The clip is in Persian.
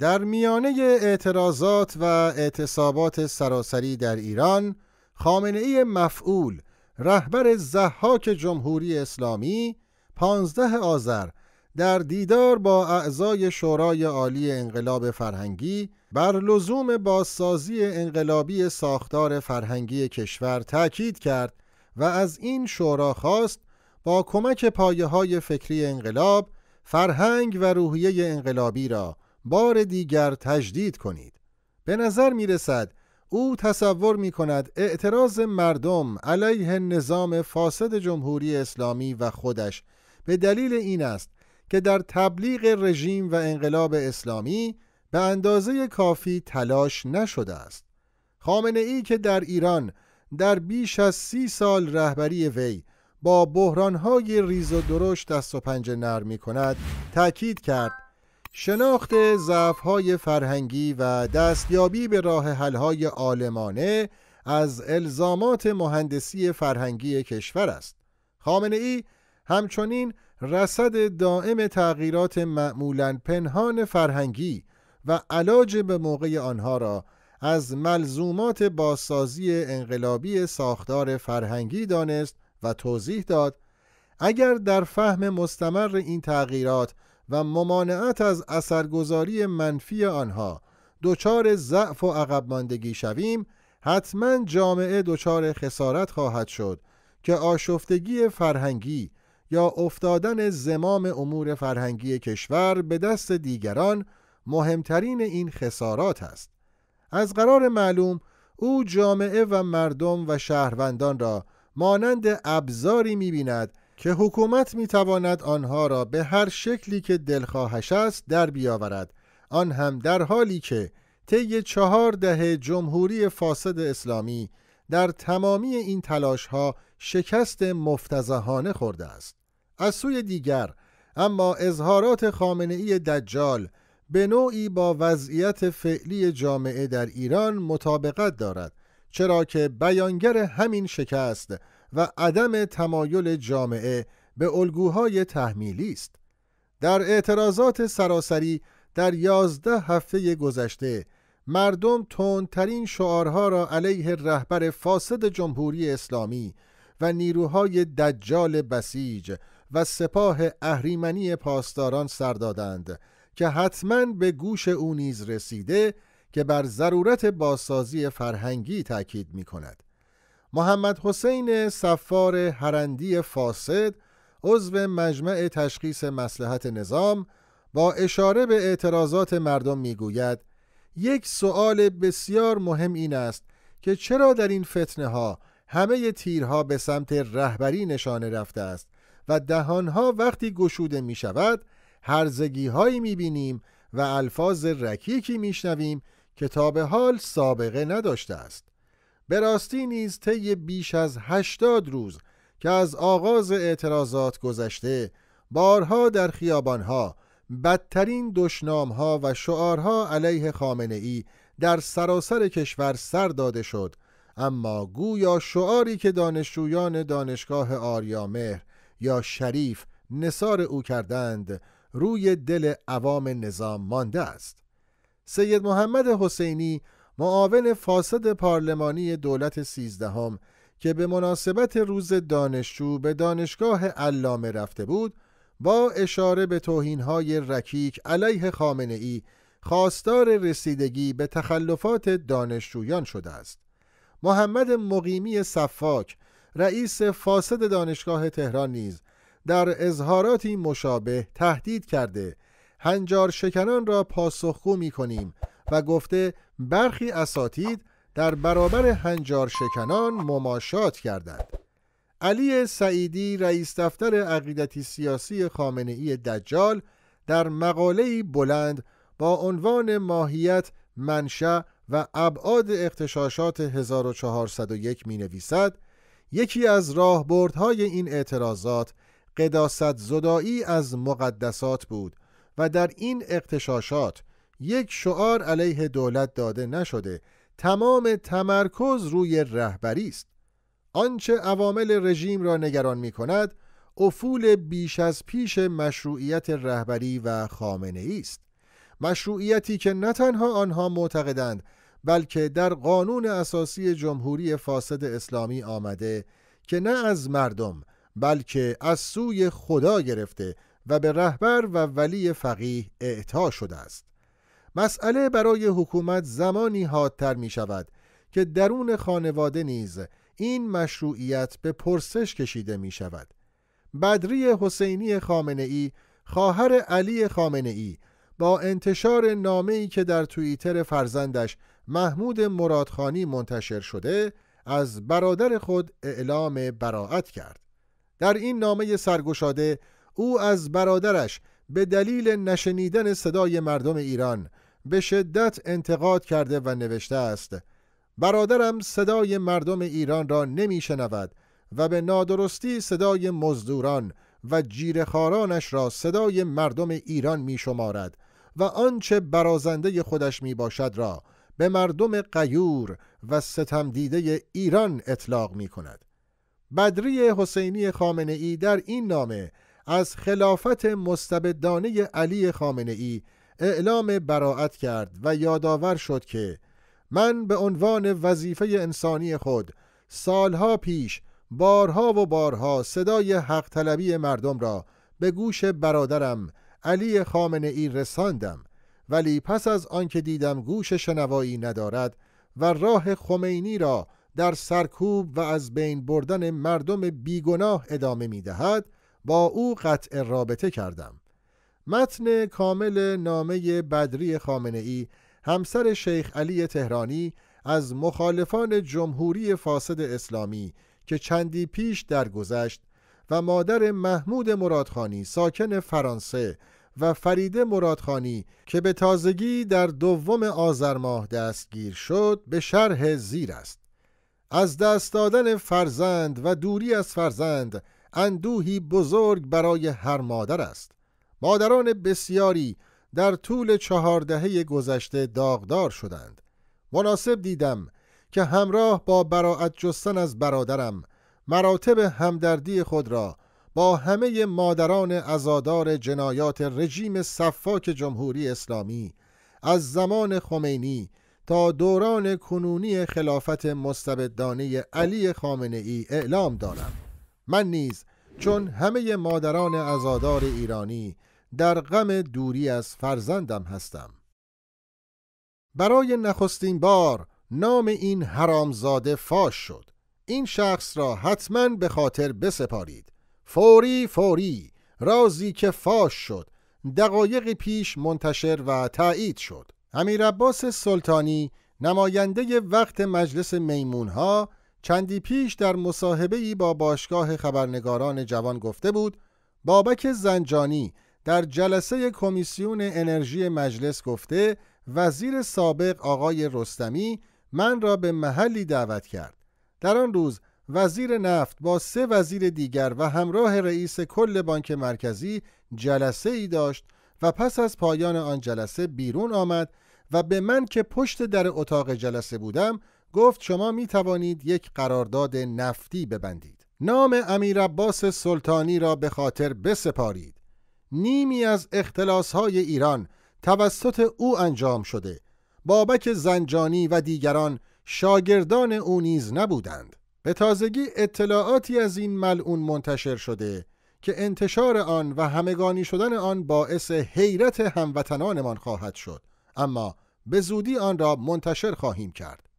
در میانه اعتراضات و اعتصابات سراسری در ایران خامنه ای مفعول رهبر زحاک جمهوری اسلامی 15 آذر در دیدار با اعضای شورای عالی انقلاب فرهنگی بر لزوم بازسازی انقلابی ساختار فرهنگی کشور تاکید کرد و از این شورا خواست با کمک پایه های فکری انقلاب فرهنگ و روحیه انقلابی را بار دیگر تجدید کنید به نظر می رسد او تصور می کند اعتراض مردم علیه نظام فاسد جمهوری اسلامی و خودش به دلیل این است که در تبلیغ رژیم و انقلاب اسلامی به اندازه کافی تلاش نشده است. خامنه ای که در ایران در بیش از سی سال رهبری وی با بحرانهای ریز و درشت دست و پنجه نرم می کند تأکید کرد شناخت ضعف‌های فرهنگی و دستیابی به راه های آلمانه از الزامات مهندسی فرهنگی کشور است. خامنه ای همچنین رصد دائم تغییرات معمولا پنهان فرهنگی و علاج به موقع آنها را از ملزومات بازسازی انقلابی ساختار فرهنگی دانست و توضیح داد اگر در فهم مستمر این تغییرات و ممانعت از اثرگذاری منفی آنها دچار ضعف و عقب ماندگی شویم حتما جامعه دچار خسارت خواهد شد که آشفتگی فرهنگی یا افتادن زمام امور فرهنگی کشور به دست دیگران مهمترین این خسارات است از قرار معلوم او جامعه و مردم و شهروندان را مانند ابزاری می‌بیند. که حکومت میتواند آنها را به هر شکلی که دلخواهش است در بیاورد آن هم در حالی که طی چهار دهه جمهوری فاسد اسلامی در تمامی این تلاش ها شکست مفتزهانه خورده است از سوی دیگر اما اظهارات خامنه ای دجال به نوعی با وضعیت فعلی جامعه در ایران مطابقت دارد چرا که بیانگر همین شکست و عدم تمایل جامعه به الگوهای تحمیلی است. در اعتراضات سراسری در یازده هفته گذشته مردم تندترین شعارها را علیه رهبر فاسد جمهوری اسلامی و نیروهای دجال بسیج و سپاه اهریمنی پاسداران سر دادند که حتما به گوش او نیز رسیده که بر ضرورت بازسازی فرهنگی تاکید می محمد حسین سفار هرندی فاسد عضو مجمع تشخیص مسلحت نظام با اشاره به اعتراضات مردم میگوید یک سؤال بسیار مهم این است که چرا در این فتنه ها همه تیرها به سمت رهبری نشانه رفته است و دهانها وقتی گشوده می شود هرزگی هایی می بینیم و الفاظ رکیکی می شنویم که تا به حال سابقه نداشته است. به راستی نیز طی بیش از هشتاد روز که از آغاز اعتراضات گذشته بارها در خیابانها بدترین دشنامها و شعارها علیه خامنه ای در سراسر کشور سر داده شد اما گویا شعاری که دانشجویان دانشگاه آریامهر یا شریف نصار او کردند روی دل عوام نظام مانده است سید محمد حسینی معاون فاسد پارلمانی دولت سیزدهم که به مناسبت روز دانشجو به دانشگاه علامه رفته بود با اشاره به توهینهای رکیک علیه خامنه ای خواستار رسیدگی به تخلفات دانشجویان شده است محمد مقیمی صفاک رئیس فاسد دانشگاه تهران نیز در اظهاراتی مشابه تهدید کرده هنجار شکنان را پاسخگو می کنیم و گفته برخی اساتید در برابر هنجار شکنان مماشات کردند. علی سعیدی رئیس دفتر عقیدتی سیاسی خامنه ای دجال در مقاله بلند با عنوان ماهیت منشأ و ابعاد اختشاشات 1401 می نویسد یکی از راهبردهای این اعتراضات قداست زدایی از مقدسات بود و در این اختشاشات یک شعار علیه دولت داده نشده تمام تمرکز روی رهبری است آنچه عوامل رژیم را نگران می کند افول بیش از پیش مشروعیت رهبری و خامنه است مشروعیتی که نه تنها آنها معتقدند بلکه در قانون اساسی جمهوری فاسد اسلامی آمده که نه از مردم بلکه از سوی خدا گرفته و به رهبر و ولی فقیه اعطا شده است مسئله برای حکومت زمانی حادتر می شود که درون خانواده نیز این مشروعیت به پرسش کشیده می شود. بدری حسینی خامنه ای خواهر علی خامنه ای با انتشار نامه ای که در توییتر فرزندش محمود مرادخانی منتشر شده از برادر خود اعلام براعت کرد. در این نامه سرگشاده او از برادرش به دلیل نشنیدن صدای مردم ایران به شدت انتقاد کرده و نوشته است برادرم صدای مردم ایران را نمی شنود و به نادرستی صدای مزدوران و جیرخارانش را صدای مردم ایران می شمارد و آنچه برازنده خودش می باشد را به مردم قیور و دیده ایران اطلاق می کند. بدری حسینی خامنه ای در این نامه از خلافت مستبدانه علی خامنه ای اعلام براعت کرد و یادآور شد که من به عنوان وظیفه انسانی خود سالها پیش بارها و بارها صدای حق طلبی مردم را به گوش برادرم علی خامنه ای رساندم ولی پس از آنکه دیدم گوش شنوایی ندارد و راه خمینی را در سرکوب و از بین بردن مردم بیگناه ادامه می دهد با او قطع رابطه کردم متن کامل نامه بدری خامنه ای همسر شیخ علی تهرانی از مخالفان جمهوری فاسد اسلامی که چندی پیش درگذشت و مادر محمود مرادخانی ساکن فرانسه و فریده مرادخانی که به تازگی در دوم آذر ماه دستگیر شد به شرح زیر است از دست دادن فرزند و دوری از فرزند اندوهی بزرگ برای هر مادر است مادران بسیاری در طول چهار دهه گذشته داغدار شدند مناسب دیدم که همراه با براعت جستن از برادرم مراتب همدردی خود را با همه مادران ازادار جنایات رژیم صفاک جمهوری اسلامی از زمان خمینی تا دوران کنونی خلافت مستبدانه علی خامنه ای اعلام دارم من نیز چون همه مادران ازادار ایرانی در غم دوری از فرزندم هستم برای نخستین بار نام این حرامزاده فاش شد این شخص را حتما به خاطر بسپارید فوری فوری رازی که فاش شد دقایقی پیش منتشر و تایید شد امیر عباس سلطانی نماینده وقت مجلس میمونها چندی پیش در مصاحبه با باشگاه خبرنگاران جوان گفته بود بابک زنجانی در جلسه کمیسیون انرژی مجلس گفته وزیر سابق آقای رستمی من را به محلی دعوت کرد در آن روز وزیر نفت با سه وزیر دیگر و همراه رئیس کل بانک مرکزی جلسه ای داشت و پس از پایان آن جلسه بیرون آمد و به من که پشت در اتاق جلسه بودم گفت شما می توانید یک قرارداد نفتی ببندید. نام امیر عباس سلطانی را به خاطر بسپارید. نیمی از اختلاس های ایران توسط او انجام شده بابک زنجانی و دیگران شاگردان او نیز نبودند به تازگی اطلاعاتی از این ملعون منتشر شده که انتشار آن و همگانی شدن آن باعث حیرت هموطنانمان خواهد شد اما به زودی آن را منتشر خواهیم کرد